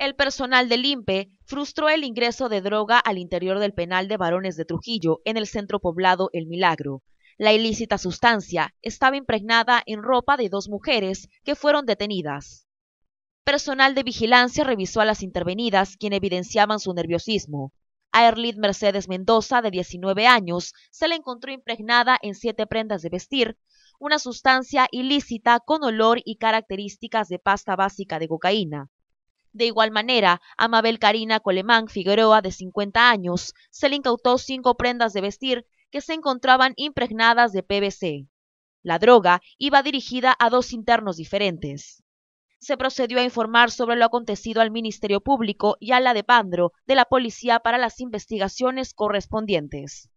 El personal del INPE frustró el ingreso de droga al interior del penal de varones de Trujillo, en el centro poblado El Milagro. La ilícita sustancia estaba impregnada en ropa de dos mujeres que fueron detenidas. Personal de vigilancia revisó a las intervenidas, quien evidenciaban su nerviosismo. A Erlid Mercedes Mendoza, de 19 años, se le encontró impregnada en siete prendas de vestir una sustancia ilícita con olor y características de pasta básica de cocaína. De igual manera, a Mabel Karina Colemán Figueroa, de 50 años, se le incautó cinco prendas de vestir que se encontraban impregnadas de PVC. La droga iba dirigida a dos internos diferentes. Se procedió a informar sobre lo acontecido al Ministerio Público y a la de Pandro de la Policía para las investigaciones correspondientes.